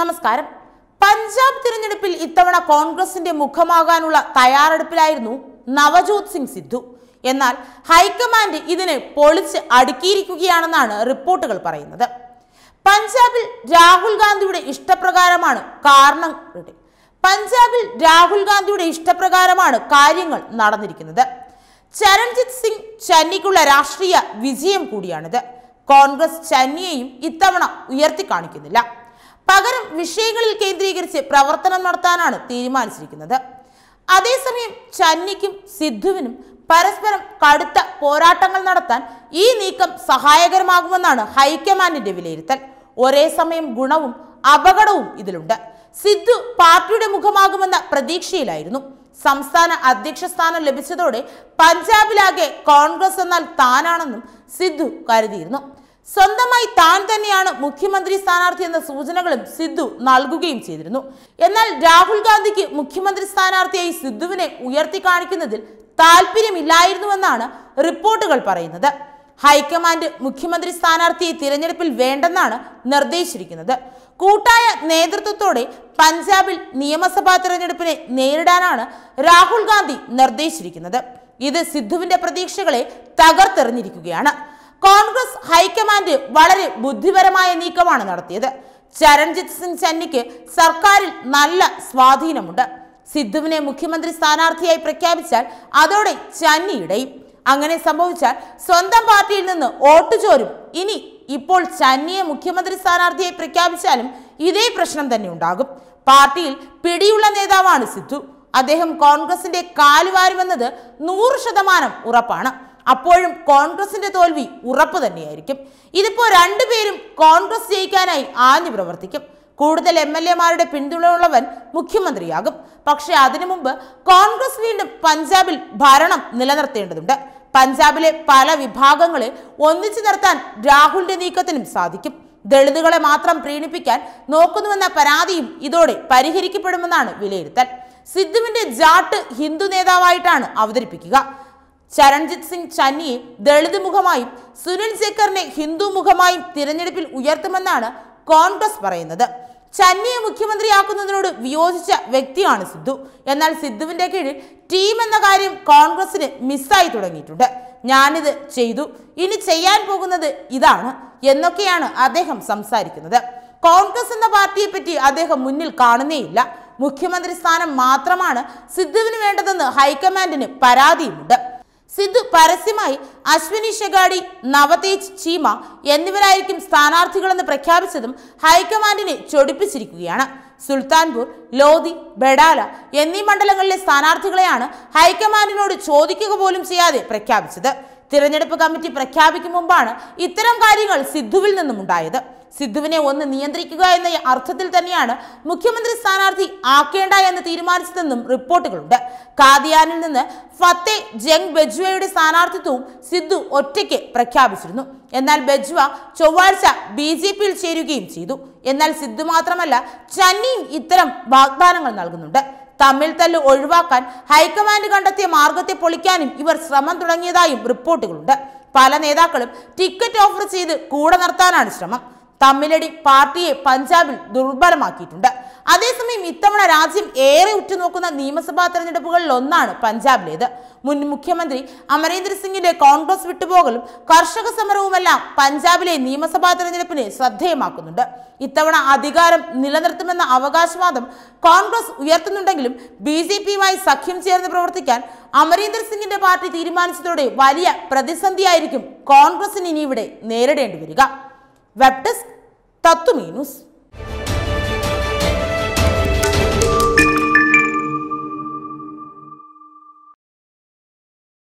നമസ്കാരം പഞ്ചാബ് തിരഞ്ഞെടുപ്പിൽ ഇത്തവണ കോൺഗ്രസിന്റെ മുഖമാകാനുള്ള തയ്യാറെടുപ്പിലായിരുന്നു നവജോത് സിംഗ് സിദ്ധു എന്നാൽ ഹൈക്കമാൻഡ് ഇതിനെ പൊളിച്ച് അടുക്കിയിരിക്കുകയാണെന്നാണ് റിപ്പോർട്ടുകൾ പറയുന്നത് പഞ്ചാബിൽ രാഹുൽ ഗാന്ധിയുടെ ഇഷ്ടപ്രകാരമാണ് കാരണം പഞ്ചാബിൽ രാഹുൽ ഗാന്ധിയുടെ ഇഷ്ടപ്രകാരമാണ് കാര്യങ്ങൾ നടന്നിരിക്കുന്നത് ചരൺജിത് സിംഗ് ചന്നിക്കുള്ള രാഷ്ട്രീയ വിജയം കൂടിയാണിത് കോൺഗ്രസ് ചന്നിയെയും ഇത്തവണ ഉയർത്തി കാണിക്കുന്നില്ല പകരം വിഷയങ്ങളിൽ കേന്ദ്രീകരിച്ച് പ്രവർത്തനം നടത്താനാണ് തീരുമാനിച്ചിരിക്കുന്നത് അതേസമയം ചന്നിക്കും സിദ്ധുവിനും പരസ്പരം കടുത്ത പോരാട്ടങ്ങൾ നടത്താൻ ഈ നീക്കം സഹായകരമാകുമെന്നാണ് ഹൈക്കമാൻഡിന്റെ വിലയിരുത്തൽ ഒരേ സമയം ഗുണവും അപകടവും ഇതിലുണ്ട് സിദ്ധു പാർട്ടിയുടെ മുഖമാകുമെന്ന പ്രതീക്ഷയിലായിരുന്നു സംസ്ഥാന അധ്യക്ഷ സ്ഥാനം ലഭിച്ചതോടെ പഞ്ചാബിലാകെ കോൺഗ്രസ് എന്നാൽ താനാണെന്നും സിദ്ധു കരുതിയിരുന്നു സ്വന്തമായി താൻ തന്നെയാണ് മുഖ്യമന്ത്രി സ്ഥാനാർത്ഥി എന്ന സൂചനകളും സിദ്ധു നൽകുകയും ചെയ്തിരുന്നു എന്നാൽ രാഹുൽ ഗാന്ധിക്ക് മുഖ്യമന്ത്രി സ്ഥാനാർത്ഥിയായി സിദ്ധുവിനെ ഉയർത്തി കാണിക്കുന്നതിൽ താല്പര്യമില്ലായിരുന്നുവെന്നാണ് റിപ്പോർട്ടുകൾ പറയുന്നത് ഹൈക്കമാൻഡ് മുഖ്യമന്ത്രി സ്ഥാനാർത്ഥിയെ തിരഞ്ഞെടുപ്പിൽ വേണ്ടെന്നാണ് നിർദ്ദേശിച്ചിരിക്കുന്നത് കൂട്ടായ നേതൃത്വത്തോടെ പഞ്ചാബിൽ നിയമസഭാ തിരഞ്ഞെടുപ്പിനെ നേരിടാനാണ് രാഹുൽ ഗാന്ധി നിർദ്ദേശിച്ചിരിക്കുന്നത് ഇത് സിദ്ധുവിന്റെ പ്രതീക്ഷകളെ തകർത്തെറിഞ്ഞിരിക്കുകയാണ് കോൺഗ്രസ് ഹൈക്കമാൻഡ് വളരെ ബുദ്ധിപരമായ നീക്കമാണ് നടത്തിയത് ചരൺജിത് സിംഗ് ചന്നിക്ക് സർക്കാരിൽ നല്ല സ്വാധീനമുണ്ട് സിദ്ധുവിനെ മുഖ്യമന്ത്രി സ്ഥാനാർത്ഥിയായി പ്രഖ്യാപിച്ചാൽ അതോടെ ചന്നിയുടെയും അങ്ങനെ സംഭവിച്ചാൽ സ്വന്തം പാർട്ടിയിൽ നിന്ന് വോട്ട് ചോരും ഇനി ഇപ്പോൾ ചന്നിയെ മുഖ്യമന്ത്രി സ്ഥാനാർത്ഥിയായി പ്രഖ്യാപിച്ചാലും ഇതേ പ്രശ്നം തന്നെ ഉണ്ടാകും പാർട്ടിയിൽ പിടിയുള്ള നേതാവാണ് സിദ്ധു അദ്ദേഹം കോൺഗ്രസിന്റെ കാലുവാരുമെന്നത് നൂറ് ശതമാനം ഉറപ്പാണ് അപ്പോഴും കോൺഗ്രസിന്റെ തോൽവി ഉറപ്പ് തന്നെയായിരിക്കും ഇതിപ്പോ രണ്ടുപേരും കോൺഗ്രസ് ജയിക്കാനായി ആഞ്ഞു പ്രവർത്തിക്കും കൂടുതൽ എം എൽ എമാരുടെ പിന്തുണയുള്ളവൻ മുഖ്യമന്ത്രിയാകും പക്ഷേ അതിനു മുമ്പ് കോൺഗ്രസ് വീണ്ടും പഞ്ചാബിൽ ഭരണം നിലനിർത്തേണ്ടതുണ്ട് പഞ്ചാബിലെ പല വിഭാഗങ്ങളെ ഒന്നിച്ചു നിർത്താൻ രാഹുലിന്റെ നീക്കത്തിനും സാധിക്കും ദളിതുകളെ മാത്രം പ്രീണിപ്പിക്കാൻ നോക്കുന്നുവെന്ന പരാതിയും ഇതോടെ പരിഹരിക്കപ്പെടുമെന്നാണ് വിലയിരുത്തൽ സിദ്ധുവിന്റെ ജാട്ട് ഹിന്ദു നേതാവായിട്ടാണ് അവതരിപ്പിക്കുക ശരൺജിത് സിംഗ് ചന്നിയെ ദളിത് മുഖമായും സുനിൽ സേക്കറിനെ ഹിന്ദു മുഖമായും തിരഞ്ഞെടുപ്പിൽ ഉയർത്തുമെന്നാണ് കോൺഗ്രസ് പറയുന്നത് ചന്നിയെ മുഖ്യമന്ത്രിയാക്കുന്നതിനോട് വിയോജിച്ച വ്യക്തിയാണ് സിദ്ധു എന്നാൽ സിദ്ധുവിന്റെ കീഴിൽ ടീം എന്ന കാര്യം കോൺഗ്രസിന് മിസ്സായി തുടങ്ങിയിട്ടുണ്ട് ഞാനിത് ചെയ്തു ഇനി ചെയ്യാൻ പോകുന്നത് ഇതാണ് എന്നൊക്കെയാണ് അദ്ദേഹം സംസാരിക്കുന്നത് കോൺഗ്രസ് എന്ന പാർട്ടിയെ പറ്റി അദ്ദേഹം മുന്നിൽ കാണുന്നേയില്ല മുഖ്യമന്ത്രി സ്ഥാനം മാത്രമാണ് സിദ്ധുവിന് വേണ്ടതെന്ന് ഹൈക്കമാൻഡിന് പരാതിയുമുണ്ട് സിദ്ധു പരസ്യമായി അശ്വിനി ഷെഗാഡി നവതേജ് ചീമ എന്നിവരായിരിക്കും സ്ഥാനാർത്ഥികളെന്ന് പ്രഖ്യാപിച്ചതും ഹൈക്കമാൻഡിനെ ചൊടിപ്പിച്ചിരിക്കുകയാണ് സുൽത്താൻപൂർ ലോധി ബെഡാല എന്നീ മണ്ഡലങ്ങളിലെ സ്ഥാനാർത്ഥികളെയാണ് ഹൈക്കമാൻഡിനോട് ചോദിക്കുക പോലും ചെയ്യാതെ പ്രഖ്യാപിച്ചത് തിരഞ്ഞെടുപ്പ് കമ്മിറ്റി പ്രഖ്യാപിക്കും മുമ്പാണ് ഇത്തരം കാര്യങ്ങൾ സിദ്ധുവിൽ നിന്നും ഉണ്ടായത് സിദ്ധുവിനെ ഒന്ന് നിയന്ത്രിക്കുക എന്ന അർത്ഥത്തിൽ തന്നെയാണ് മുഖ്യമന്ത്രി സ്ഥാനാർത്ഥി ആക്കേണ്ട എന്ന് തീരുമാനിച്ചതെന്നും റിപ്പോർട്ടുകളുണ്ട് കാദിയാനിൽ നിന്ന് ഫത്തെ ജംഗ് ബജ്വയുടെ സ്ഥാനാർത്ഥിത്വവും സിദ്ധു ഒറ്റയ്ക്ക് പ്രഖ്യാപിച്ചിരുന്നു എന്നാൽ ബജ്വ ചൊവ്വാഴ്ച ബി ജെ പിയിൽ ചേരുകയും ചെയ്തു എന്നാൽ സിദ്ധു മാത്രമല്ല ചന്നിയും ഇത്തരം വാഗ്ദാനങ്ങൾ നൽകുന്നുണ്ട് തമ്മിൽ തല്ല് ഒഴിവാക്കാൻ ഹൈക്കമാൻഡ് കണ്ടെത്തിയ മാർഗത്തെ പൊളിക്കാനും ഇവർ ശ്രമം തുടങ്ങിയതായും റിപ്പോർട്ടുകളുണ്ട് പല നേതാക്കളും ടിക്കറ്റ് ഓഫർ ചെയ്ത് കൂടെ നിർത്താനാണ് ശ്രമം തമ്മിലടി പാർട്ടിയെ പഞ്ചാബിൽ ദുർബലമാക്കിയിട്ടുണ്ട് അതേസമയം ഇത്തവണ രാജ്യം ഏറെ ഉറ്റുനോക്കുന്ന നിയമസഭാ തെരഞ്ഞെടുപ്പുകളിൽ ഒന്നാണ് പഞ്ചാബിലേത് മുൻ മുഖ്യമന്ത്രി അമരേന്ദ്ര സിംഗിന്റെ കോൺഗ്രസ് വിട്ടുപോകലും കർഷക സമരവുമെല്ലാം പഞ്ചാബിലെ നിയമസഭാ തെരഞ്ഞെടുപ്പിനെ ശ്രദ്ധേയമാക്കുന്നുണ്ട് ഇത്തവണ അധികാരം നിലനിർത്തുമെന്ന അവകാശവാദം കോൺഗ്രസ് ഉയർത്തുന്നുണ്ടെങ്കിലും ബി ജെ പിയുമായി സഖ്യം ചേർന്ന് പ്രവർത്തിക്കാൻ അമരീന്ദർ സിംഗിന്റെ പാർട്ടി തീരുമാനിച്ചതോടെ വലിയ പ്രതിസന്ധിയായിരിക്കും കോൺഗ്രസിന് ഇനി ഇവിടെ നേരിടേണ്ടി വരിക വെബ് ഡെസ്ക് Tatu menos